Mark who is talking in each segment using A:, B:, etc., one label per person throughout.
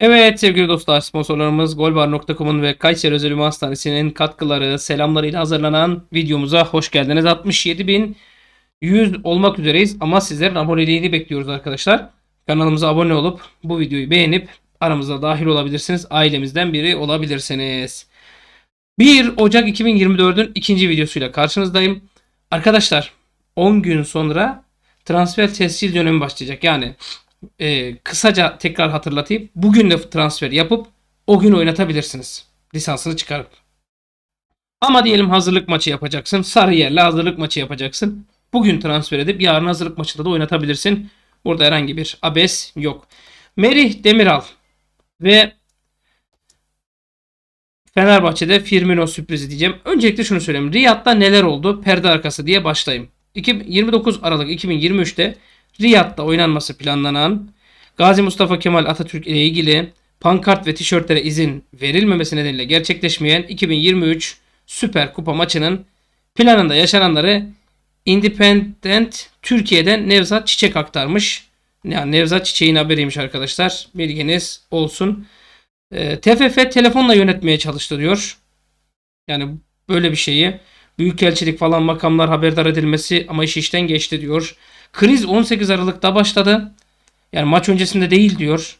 A: Evet sevgili dostlar sponsorlarımız golbar.com'un ve Kayseri Özel Ünvan Hastanesi'nin katkıları selamlarıyla hazırlanan videomuza hoş geldiniz. 67.100 olmak üzereyiz ama sizler aboneliğini bekliyoruz arkadaşlar. Kanalımıza abone olup bu videoyu beğenip aramıza dahil olabilirsiniz. Ailemizden biri olabilirsiniz. 1 Ocak 2024'ün ikinci videosuyla karşınızdayım. Arkadaşlar 10 gün sonra transfer tescil dönemi başlayacak. Yani e, kısaca tekrar hatırlatayım. Bugün de transfer yapıp o gün oynatabilirsiniz. Lisansını çıkarıp. Ama diyelim hazırlık maçı yapacaksın. Sarıyer'le hazırlık maçı yapacaksın. Bugün transfer edip yarın hazırlık maçında da oynatabilirsin. Burada herhangi bir abes yok. Merih Demiral ve Fenerbahçe'de Firmino sürprizi diyeceğim. Öncelikle şunu söyleyeyim. Riyad'da neler oldu? Perde arkası diye başlayayım. 29 Aralık 2023'te Riyad'da oynanması planlanan Gazi Mustafa Kemal Atatürk ile ilgili pankart ve tişörtlere izin verilmemesi nedeniyle gerçekleşmeyen 2023 Süper Kupa maçının planında yaşananları Independent Türkiye'den Nevzat Çiçek aktarmış. Yani Nevzat Çiçek'in haberiymiş arkadaşlar. Bilginiz olsun. E, ee, TFF telefonla yönetmeye çalıştı diyor. Yani böyle bir şeyi. Büyükelçilik falan makamlar haberdar edilmesi ama iş işten geçti diyor. Kriz 18 Aralık'ta başladı. Yani maç öncesinde değil diyor.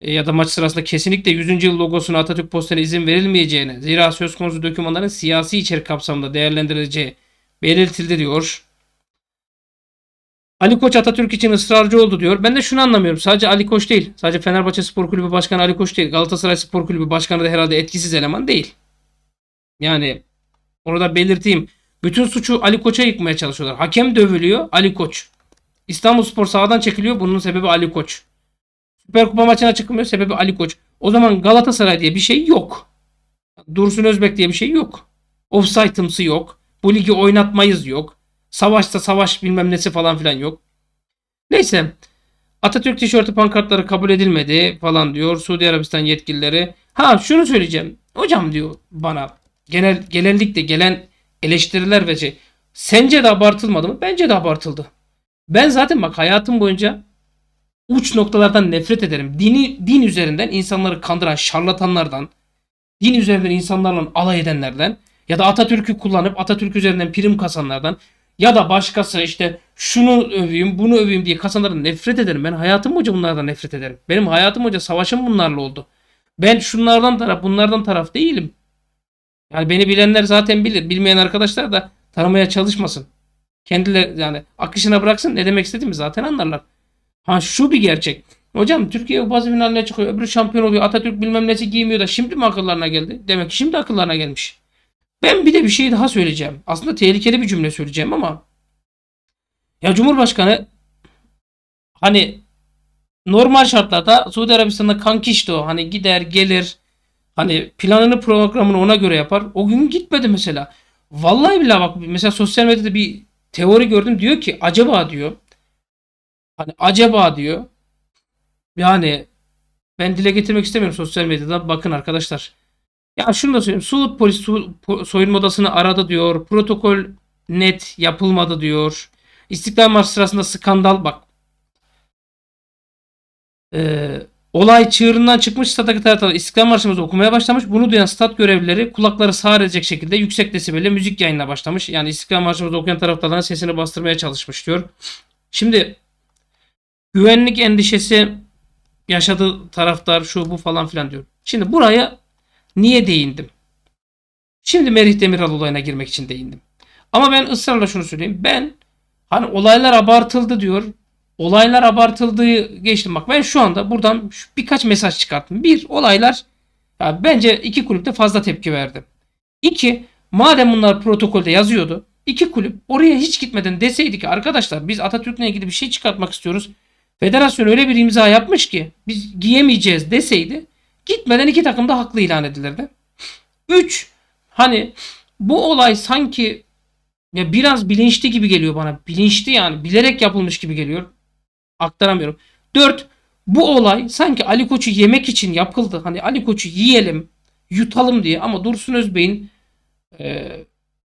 A: E, ya da maç sırasında kesinlikle 100. yıl logosuna Atatürk posteri izin verilmeyeceğini, zira söz konusu dokümanların siyasi içerik kapsamında değerlendirileceği belirtildi diyor. Ali Koç Atatürk için ısrarcı oldu diyor. Ben de şunu anlamıyorum. Sadece Ali Koç değil. Sadece Fenerbahçe Spor Kulübü Başkanı Ali Koç değil. Galatasaray Spor Kulübü Başkanı da herhalde etkisiz eleman değil. Yani orada belirteyim. Bütün suçu Ali Koç'a yıkmaya çalışıyorlar. Hakem dövülüyor Ali Koç. İstanbul Spor sahadan çekiliyor. Bunun sebebi Ali Koç. Süper Kupa maçına çıkmıyor. Sebebi Ali Koç. O zaman Galatasaray diye bir şey yok. Dursun Özbek diye bir şey yok. Offsite'ımsı yok. Bu ligi oynatmayız yok. Savaşta savaş bilmem nesi falan filan yok. Neyse. Atatürk tişörtü pankartları kabul edilmedi falan diyor. Suudi Arabistan yetkilileri. Ha şunu söyleyeceğim. Hocam diyor bana genel genellikle gelen eleştiriler ve şey. Sence de abartılmadı mı? Bence de abartıldı. Ben zaten bak hayatım boyunca uç noktalardan nefret ederim. Dini, din üzerinden insanları kandıran şarlatanlardan, din üzerinden insanlarla alay edenlerden ya da Atatürk'ü kullanıp Atatürk üzerinden prim kasanlardan ya da başkası işte şunu öveyim bunu öveyim diye kasanlardan nefret ederim. Ben hayatım boyunca bunlardan nefret ederim. Benim hayatım boyunca savaşım bunlarla oldu. Ben şunlardan taraf bunlardan taraf değilim. Yani beni bilenler zaten bilir. Bilmeyen arkadaşlar da tanımaya çalışmasın. Kendileri yani akışına bıraksın ne demek istediğimi zaten anlarlar. Ha şu bir gerçek. Hocam Türkiye bazı finaline çıkıyor. Öbürü şampiyon oluyor. Atatürk bilmem nesi giymiyor da şimdi mi akıllarına geldi? Demek ki şimdi akıllarına gelmiş. Ben bir de bir şey daha söyleyeceğim. Aslında tehlikeli bir cümle söyleyeceğim ama ya Cumhurbaşkanı hani normal şartlarda Suudi Arabistan'da kankişti o. Hani gider gelir hani planını programını ona göre yapar. O gün gitmedi mesela. Vallahi billahi bak mesela sosyal medyada bir teori gördüm diyor ki acaba diyor hani acaba diyor yani ben dile getirmek istemiyorum sosyal medyada bakın arkadaşlar. Ya şunu da söyleyeyim. Suud polis su, po, soyunma odasını aradı diyor. Protokol net yapılmadı diyor. İstiklal Marşı sırasında skandal bak. Ee, Olay çığırından çıkmış stada taraftarlar İstiklal Marşı'mızı okumaya başlamış. Bunu duyan stat görevlileri kulakları sağır edecek şekilde yüksek desibelle müzik yayınına başlamış. Yani İstiklal Marşı'mızı okuyan taraftarların sesini bastırmaya çalışmış diyor. Şimdi güvenlik endişesi yaşadığı taraftar şu bu falan filan diyor. Şimdi buraya niye değindim? Şimdi Merih Demiral olayına girmek için değindim. Ama ben ısrarla şunu söyleyeyim. Ben hani olaylar abartıldı diyor. Olaylar abartıldığı geçtim. Bak ben şu anda buradan şu birkaç mesaj çıkarttım. Bir, olaylar yani bence iki kulüp de fazla tepki verdi. İki, madem bunlar protokolde yazıyordu. iki kulüp oraya hiç gitmeden deseydi ki arkadaşlar biz Atatürk'le ilgili bir şey çıkartmak istiyoruz. Federasyon öyle bir imza yapmış ki biz giyemeyeceğiz deseydi gitmeden iki takım da haklı ilan edilirdi. Üç, hani bu olay sanki ya biraz bilinçli gibi geliyor bana. Bilinçli yani bilerek yapılmış gibi geliyor aktaramıyorum. 4. Bu olay sanki Ali Koç'u yemek için yapıldı. Hani Ali Koç'u yiyelim, yutalım diye ama Dursun Özbey'in e,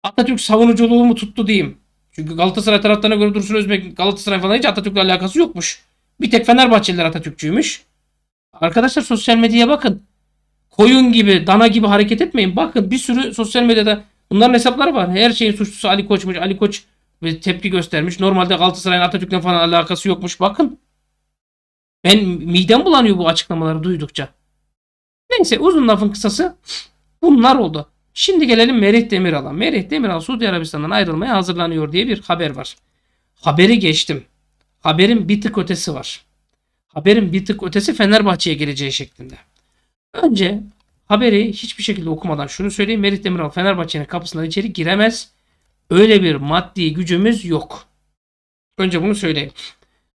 A: Atatürk savunuculuğu mu tuttu diyeyim. Çünkü Galatasaray taraftarına göre Dursun Özbek Galatasaray falan hiç Atatürk'le alakası yokmuş. Bir tek Fenerbahçeliler Atatürkçüymüş. Arkadaşlar sosyal medyaya bakın. Koyun gibi, dana gibi hareket etmeyin. Bakın bir sürü sosyal medyada bunların hesapları var. Her şeyin suçlusu Ali Koç'muş. Ali Koç ve tepki göstermiş. Normalde Galatasaray'ın Atatürk'le falan alakası yokmuş. Bakın. Ben midem bulanıyor bu açıklamaları duydukça. Neyse uzun lafın kısası bunlar oldu. Şimdi gelelim Merih Demiral'a. Merih Demiral Suudi Arabistan'dan ayrılmaya hazırlanıyor diye bir haber var. Haberi geçtim. Haberin bir tık ötesi var. Haberin bir tık ötesi Fenerbahçe'ye geleceği şeklinde. Önce haberi hiçbir şekilde okumadan şunu söyleyeyim. Merih Demiral Fenerbahçe'nin kapısından içeri giremez. Öyle bir maddi gücümüz yok. Önce bunu söyleyeyim.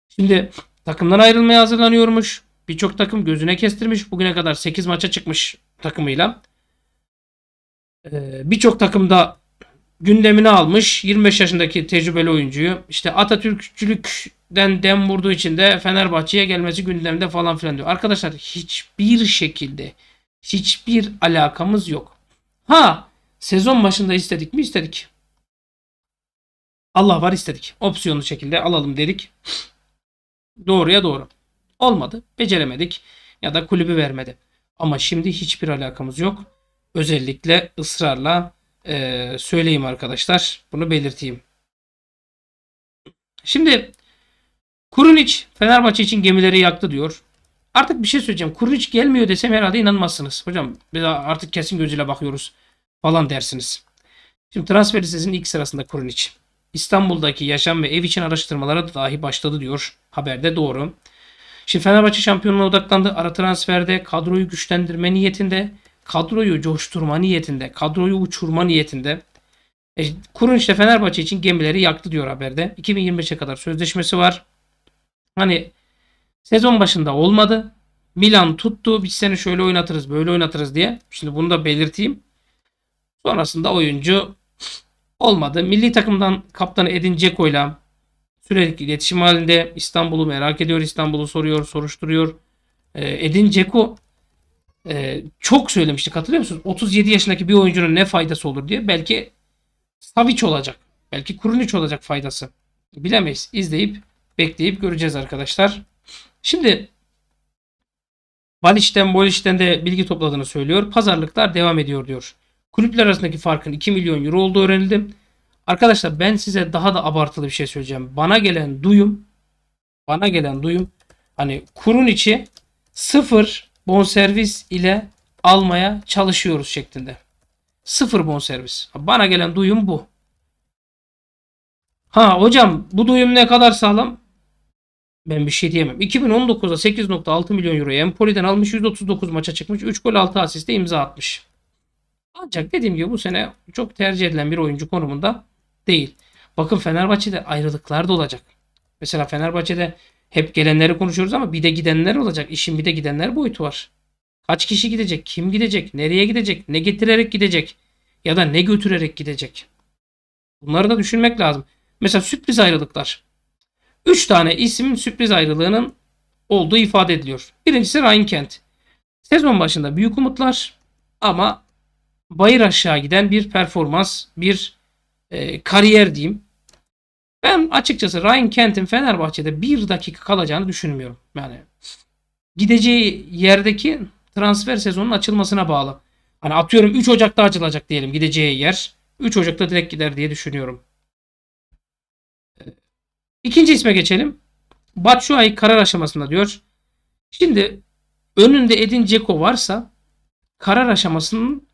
A: Şimdi takımdan ayrılmaya hazırlanıyormuş. Birçok takım gözüne kestirmiş. Bugüne kadar 8 maça çıkmış takımıyla. Ee, Birçok takımda gündemini almış. 25 yaşındaki tecrübeli oyuncuyu. İşte Atatürkçülükten dem vurduğu için de Fenerbahçe'ye gelmesi gündemde falan filan diyor. Arkadaşlar hiçbir şekilde hiçbir alakamız yok. Ha sezon başında istedik mi istedik. Allah var istedik. Opsiyonlu şekilde alalım dedik. Doğruya doğru. Olmadı. Beceremedik. Ya da kulübü vermedi. Ama şimdi hiçbir alakamız yok. Özellikle ısrarla e, söyleyeyim arkadaşlar. Bunu belirteyim. Şimdi Kurunic Fenerbahçe için gemileri yaktı diyor. Artık bir şey söyleyeceğim. Kurunic gelmiyor desem herhalde inanmazsınız. Hocam biz artık kesin gözüyle bakıyoruz falan dersiniz. Şimdi transfer sizin ilk sırasında Kurunic. İstanbul'daki yaşam ve ev için araştırmalara dahi başladı diyor haberde doğru. Şimdi Fenerbahçe şampiyonluğuna odaklandı. Ara transferde kadroyu güçlendirme niyetinde, kadroyu coşturma niyetinde, kadroyu uçurma niyetinde. E, Kurun işte Fenerbahçe için gemileri yaktı diyor haberde. 2025'e kadar sözleşmesi var. Hani sezon başında olmadı. Milan tuttu. Biz seni şöyle oynatırız, böyle oynatırız diye. Şimdi bunu da belirteyim. Sonrasında oyuncu Olmadı. Milli takımdan kaptanı Edin Dzeko ile sürekli iletişim halinde İstanbul'u merak ediyor. İstanbul'u soruyor, soruşturuyor. Ee, Edin Ceko e, çok söylemişti. Katılıyor musunuz? 37 yaşındaki bir oyuncunun ne faydası olur diye. Belki Savic olacak. Belki Kurunic olacak faydası. Bilemeyiz. İzleyip bekleyip göreceğiz arkadaşlar. Şimdi Baliş'ten Boliş'ten de bilgi topladığını söylüyor. Pazarlıklar devam ediyor diyor. Kulüpler arasındaki farkın 2 milyon euro olduğu öğrenildi. Arkadaşlar ben size daha da abartılı bir şey söyleyeceğim. Bana gelen duyum bana gelen duyum hani kurun içi sıfır bonservis ile almaya çalışıyoruz şeklinde. Sıfır bonservis. Bana gelen duyum bu. Ha hocam bu duyum ne kadar sağlam? Ben bir şey diyemem. 2019'da 8.6 milyon euroya. Empoli'den almış 139 maça çıkmış 3 gol 6 asiste imza atmış. Ancak dediğim gibi bu sene çok tercih edilen bir oyuncu konumunda değil. Bakın Fenerbahçe'de ayrılıklar da olacak. Mesela Fenerbahçe'de hep gelenleri konuşuyoruz ama bir de gidenler olacak. İşin bir de gidenler boyutu var. Kaç kişi gidecek, kim gidecek, nereye gidecek, ne getirerek gidecek ya da ne götürerek gidecek. Bunları da düşünmek lazım. Mesela sürpriz ayrılıklar. 3 tane isim sürpriz ayrılığının olduğu ifade ediliyor. Birincisi Ryan Kent. Sezon başında büyük umutlar ama bayır aşağı giden bir performans, bir e, kariyer diyeyim. Ben açıkçası Ryan Kent'in Fenerbahçe'de bir dakika kalacağını düşünmüyorum. Yani gideceği yerdeki transfer sezonunun açılmasına bağlı. Hani atıyorum 3 Ocak'ta açılacak diyelim gideceği yer. 3 Ocak'ta direkt gider diye düşünüyorum. E, ikinci isme geçelim. Batshuayi karar aşamasında diyor. Şimdi önünde Edin Dzeko varsa karar aşamasının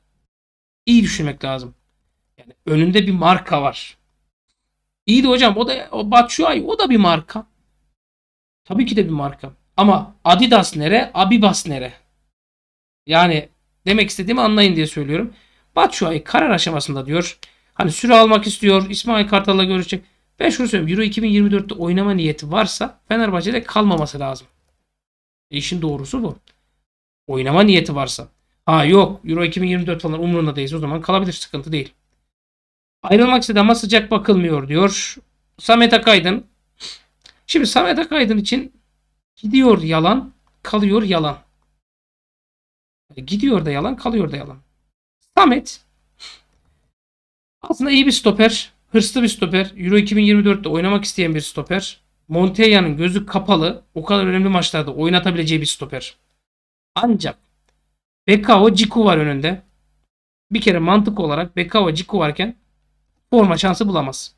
A: iyi düşünmek lazım. Yani önünde bir marka var. İyi de hocam o da o Batshuayi o da bir marka. Tabii ki de bir marka. Ama Adidas nere? Abibas nere? Yani demek istediğimi anlayın diye söylüyorum. Batshuayi karar aşamasında diyor. Hani süre almak istiyor. İsmail Kartal'la görüşecek. Ben şunu söyleyeyim. Euro 2024'te oynama niyeti varsa Fenerbahçe'de kalmaması lazım. E işin doğrusu bu. Oynama niyeti varsa. Ha yok Euro 2024 falan umurunda değiliz o zaman kalabilir sıkıntı değil. Ayrılmak istedi ama sıcak bakılmıyor diyor. Samet Akaydın. Şimdi Samet Akaydın için gidiyor yalan, kalıyor yalan. Gidiyor da yalan, kalıyor da yalan. Samet aslında iyi bir stoper. Hırslı bir stoper. Euro 2024'te oynamak isteyen bir stoper. Montella'nın gözü kapalı. O kadar önemli maçlarda oynatabileceği bir stoper. Ancak Bekao Ciku var önünde. Bir kere mantık olarak Bekao Ciku varken forma şansı bulamaz.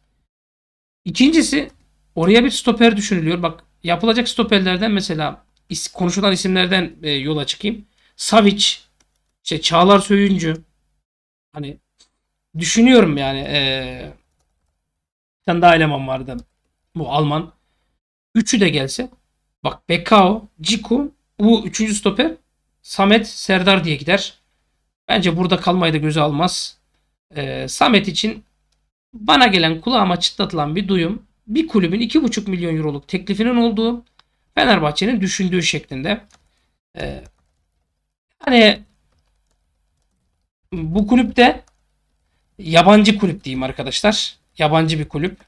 A: İkincisi oraya bir stoper düşünülüyor. Bak yapılacak stoperlerden mesela is, konuşulan isimlerden e, yola çıkayım. Savic, işte Çağlar Söyüncü. Hani düşünüyorum yani e, bir tane daha eleman vardı. Bu Alman. Üçü de gelse. Bak Bekao, Ciku, bu üçüncü stoper Samet Serdar diye gider. Bence burada kalmayı da göze almaz. Ee, Samet için bana gelen kulağıma çıtlatılan bir duyum bir kulübün 2,5 milyon euroluk teklifinin olduğu Fenerbahçe'nin düşündüğü şeklinde. Ee, hani bu kulüpte yabancı kulüp diyeyim arkadaşlar. Yabancı bir kulüp.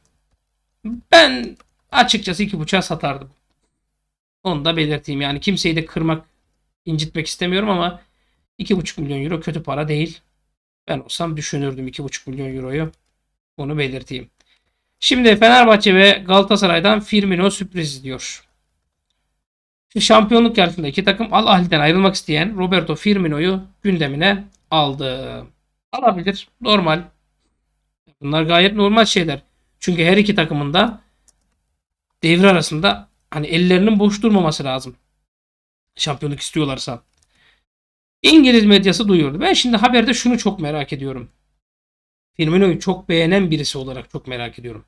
A: Ben açıkçası 2,5'a satardım. Onu da belirteyim. Yani kimseyi de kırmak incitmek istemiyorum ama 2,5 milyon euro kötü para değil. Ben olsam düşünürdüm 2,5 milyon euroyu. Onu belirteyim. Şimdi Fenerbahçe ve Galatasaray'dan Firmino sürpriz diyor. Şampiyonluk yarışında iki takım Al Ahli'den ayrılmak isteyen Roberto Firmino'yu gündemine aldı. Alabilir. Normal. Bunlar gayet normal şeyler. Çünkü her iki takımın da devre arasında hani ellerinin boş durmaması lazım. Şampiyonluk istiyorlarsa. İngiliz medyası duyurdu. Ben şimdi haberde şunu çok merak ediyorum. Firmino'yu çok beğenen birisi olarak çok merak ediyorum.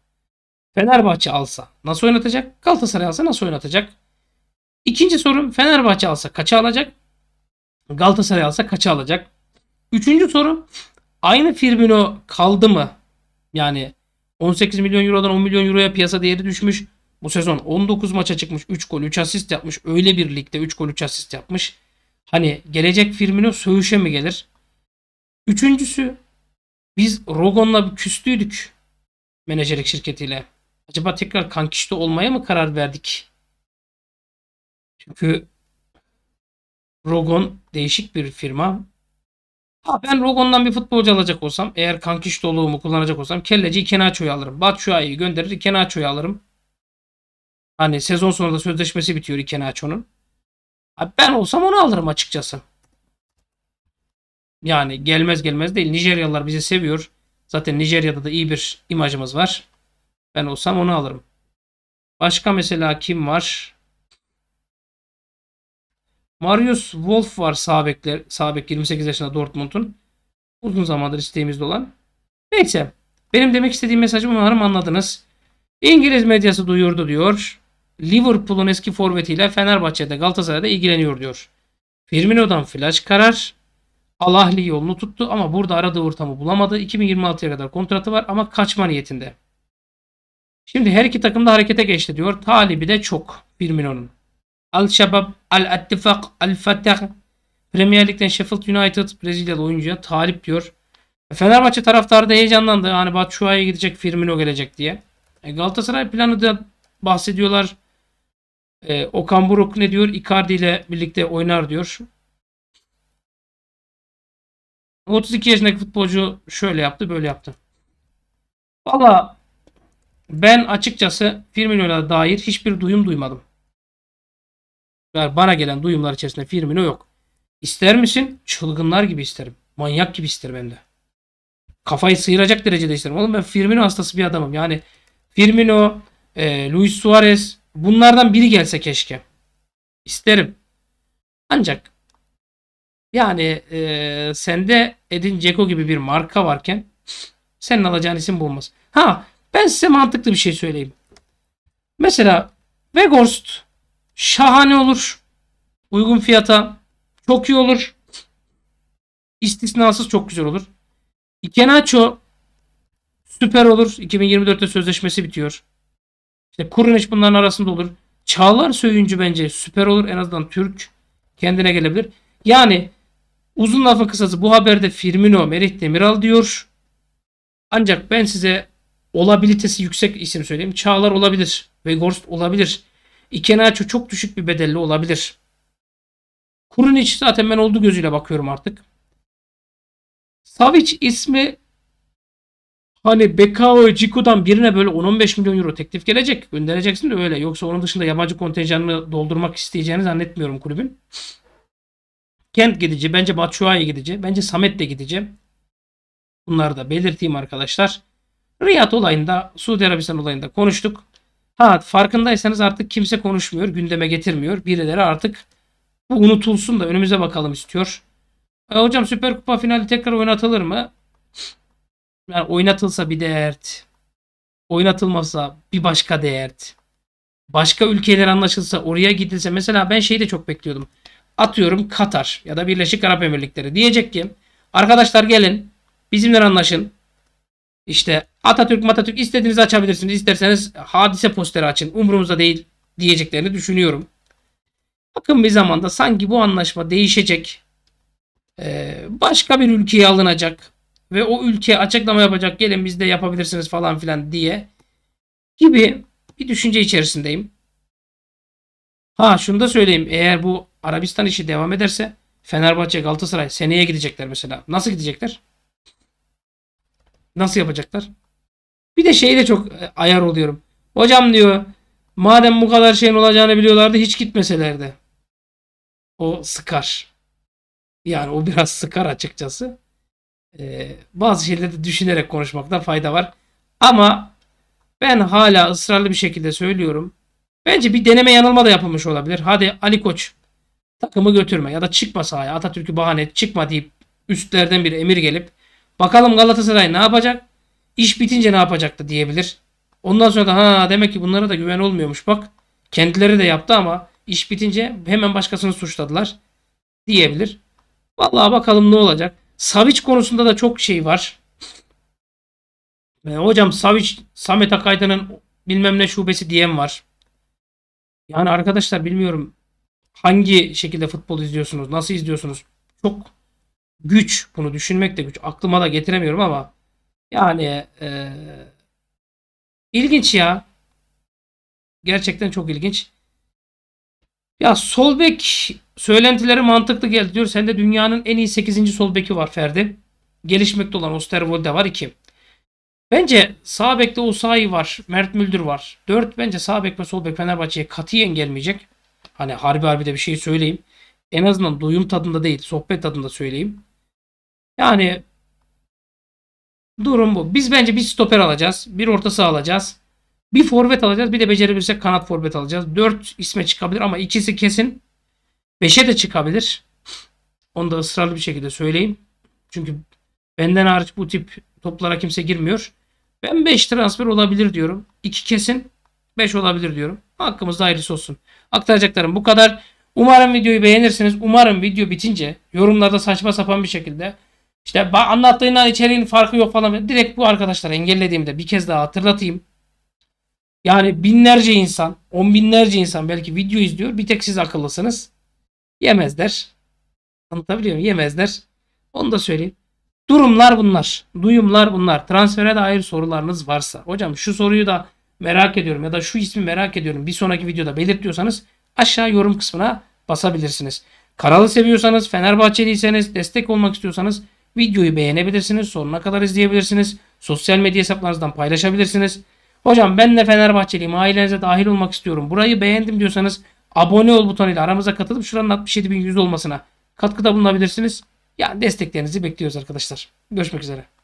A: Fenerbahçe alsa nasıl oynatacak? Galatasaray alsa nasıl oynatacak? İkinci sorum Fenerbahçe alsa kaça alacak? Galatasaray alsa kaça alacak? Üçüncü soru aynı Firmino kaldı mı? Yani 18 milyon eurodan 10 milyon euroya piyasa değeri düşmüş. Bu sezon 19 maça çıkmış. 3 gol 3 asist yapmış. Öyle bir ligde 3 gol 3 asist yapmış. Hani gelecek Firmino söğüşe mi gelir? Üçüncüsü biz Rogon'la küstüydük menajerlik şirketiyle. Acaba tekrar kankişte olmaya mı karar verdik? Çünkü Rogon değişik bir firma. Ha, ben Rogon'dan bir futbolcu alacak olsam eğer kankişte olduğumu kullanacak olsam kelleci Kenaço'yu alırım. Batshuayi'yi gönderir Kenaço'yu alırım. Hani sezon sonunda sözleşmesi bitiyor Ikenaço'nun. Ben olsam onu alırım açıkçası. Yani gelmez gelmez değil. Nijeryalılar bizi seviyor. Zaten Nijerya'da da iyi bir imajımız var. Ben olsam onu alırım. Başka mesela kim var? Marius Wolf var sabekler, sabek 28 yaşında Dortmund'un. Uzun zamandır isteğimizde olan. Neyse. Benim demek istediğim mesajımı umarım anladınız. İngiliz medyası duyurdu diyor. Liverpool'un eski forvetiyle Fenerbahçe'de Galatasaray'da ilgileniyor diyor. Firmino'dan flash karar. Alahli yolunu tuttu ama burada aradığı ortamı bulamadı. 2026'ya kadar kontratı var ama kaçma niyetinde. Şimdi her iki takım da harekete geçti diyor. Talibi de çok Firmino'nun. al Shabab, Al-Attifak, Al-Fatah. Premier Lig'den Sheffield United Brezilyalı oyuncuya talip diyor. E, Fenerbahçe taraftarı da heyecanlandı. Hani Batshuayi'ye gidecek Firmino gelecek diye. E, Galatasaray planı da bahsediyorlar. E, Okan Buruk ne diyor? Icardi ile birlikte oynar diyor. 32 yaşındaki futbolcu şöyle yaptı böyle yaptı. Valla ben açıkçası Firmino'ya dair hiçbir duyum duymadım. Yani bana gelen duyumlar içerisinde Firmino yok. İster misin? Çılgınlar gibi isterim. Manyak gibi isterim hem de. Kafayı sıyıracak derecede isterim. Oğlum ben Firmino hastası bir adamım. Yani Firmino, e, Luis Suarez, Bunlardan biri gelse keşke. İsterim. Ancak yani e, sende Edin Ceko gibi bir marka varken senin alacağın isim bu Ha ben size mantıklı bir şey söyleyeyim. Mesela Weghorst şahane olur. Uygun fiyata çok iyi olur. İstisnasız çok güzel olur. Ikenacho süper olur. 2024'te sözleşmesi bitiyor. İşte Kurunic bunların arasında olur. Çağlar Söyüncü bence süper olur. En azından Türk kendine gelebilir. Yani uzun lafın kısası bu haberde Firmino Merih Demiral diyor. Ancak ben size olabilitesi yüksek isim söyleyeyim. Çağlar olabilir. Weghorst olabilir. Ikenacho çok düşük bir bedelli olabilir. Kurun Kurunic zaten ben olduğu gözüyle bakıyorum artık. Savic ismi Hani Bekao Ciku'dan birine böyle 10-15 milyon euro teklif gelecek. Göndereceksin de öyle. Yoksa onun dışında yabancı kontenjanını doldurmak isteyeceğini zannetmiyorum kulübün. Kent gidici. Bence Batshuayi gidici. Bence Samet de gidici. Bunları da belirteyim arkadaşlar. Riyad olayında, Suudi Arabistan olayında konuştuk. Ha farkındaysanız artık kimse konuşmuyor, gündeme getirmiyor. Birileri artık bu unutulsun da önümüze bakalım istiyor. E, hocam Süper Kupa finali tekrar oynatılır mı? Yani oynatılsa bir dert. Oynatılmasa bir başka dert. Başka ülkeler anlaşılsa oraya gidilse. Mesela ben şeyi de çok bekliyordum. Atıyorum Katar ya da Birleşik Arap Emirlikleri. Diyecek ki arkadaşlar gelin bizimle anlaşın. İşte Atatürk Matatürk istediğinizi açabilirsiniz. İsterseniz hadise posteri açın. Umurumuzda değil diyeceklerini düşünüyorum. Bakın bir zamanda sanki bu anlaşma değişecek. Başka bir ülkeye alınacak ve o ülke açıklama yapacak gelin biz de yapabilirsiniz falan filan diye gibi bir düşünce içerisindeyim. Ha şunu da söyleyeyim eğer bu Arabistan işi devam ederse Fenerbahçe Galatasaray seneye gidecekler mesela. Nasıl gidecekler? Nasıl yapacaklar? Bir de şeyi de çok e, ayar oluyorum. Hocam diyor madem bu kadar şeyin olacağını biliyorlardı hiç gitmeselerdi. O sıkar. Yani o biraz sıkar açıkçası e, bazı şeyleri de düşünerek konuşmakta fayda var. Ama ben hala ısrarlı bir şekilde söylüyorum. Bence bir deneme yanılma da yapılmış olabilir. Hadi Ali Koç takımı götürme ya da çıkma sahaya. Atatürk'ü bahane çıkma deyip üstlerden bir emir gelip bakalım Galatasaray ne yapacak? İş bitince ne yapacaktı diyebilir. Ondan sonra da ha demek ki bunlara da güven olmuyormuş bak. Kendileri de yaptı ama iş bitince hemen başkasını suçladılar diyebilir. Vallahi bakalım ne olacak. Savic konusunda da çok şey var. E, hocam Savic, Samet Akaydın'ın bilmem ne şubesi diyen var. Yani arkadaşlar bilmiyorum hangi şekilde futbol izliyorsunuz, nasıl izliyorsunuz? Çok güç bunu düşünmek de güç. Aklıma da getiremiyorum ama yani e, ilginç ya. Gerçekten çok ilginç. Ya sol bek söylentileri mantıklı geldi diyor. Sende dünyanın en iyi 8. sol beki var Ferdi. Gelişmekte olan Osterwolde var 2. Bence sağ bekte Usayi var. Mert Müldür var. 4 bence sağ bek ve sol bek Fenerbahçe'ye katiyen gelmeyecek. Hani harbi harbi de bir şey söyleyeyim. En azından duyum tadında değil, sohbet tadında söyleyeyim. Yani durum bu. Biz bence bir stoper alacağız. Bir orta saha alacağız. Bir forvet alacağız. Bir de becerebilirsek kanat forvet alacağız. 4 isme çıkabilir ama ikisi kesin. 5'e de çıkabilir. Onu da ısrarlı bir şekilde söyleyeyim. Çünkü benden hariç bu tip toplara kimse girmiyor. Ben 5 transfer olabilir diyorum. 2 kesin 5 olabilir diyorum. Hakkımızda hayırlısı olsun. Aktaracaklarım bu kadar. Umarım videoyu beğenirsiniz. Umarım video bitince yorumlarda saçma sapan bir şekilde işte anlattığından içeriğin farkı yok falan. Direkt bu arkadaşlara engellediğimde bir kez daha hatırlatayım. Yani binlerce insan, on binlerce insan belki video izliyor. Bir tek siz akıllısınız. Yemezler. Anlatabiliyor muyum? Yemezler. Onu da söyleyeyim. Durumlar bunlar. Duyumlar bunlar. Transfere dair sorularınız varsa. Hocam şu soruyu da merak ediyorum ya da şu ismi merak ediyorum. Bir sonraki videoda belirtiyorsanız aşağı yorum kısmına basabilirsiniz. Kanalı seviyorsanız, Fenerbahçeliyseniz, destek olmak istiyorsanız videoyu beğenebilirsiniz. Sonuna kadar izleyebilirsiniz. Sosyal medya hesaplarınızdan paylaşabilirsiniz. Hocam ben de Fenerbahçeliyim. Ailenize dahil olmak istiyorum. Burayı beğendim diyorsanız abone ol butonuyla aramıza katılıp şuranın 67.100 olmasına katkıda bulunabilirsiniz. Yani desteklerinizi bekliyoruz arkadaşlar. Görüşmek üzere.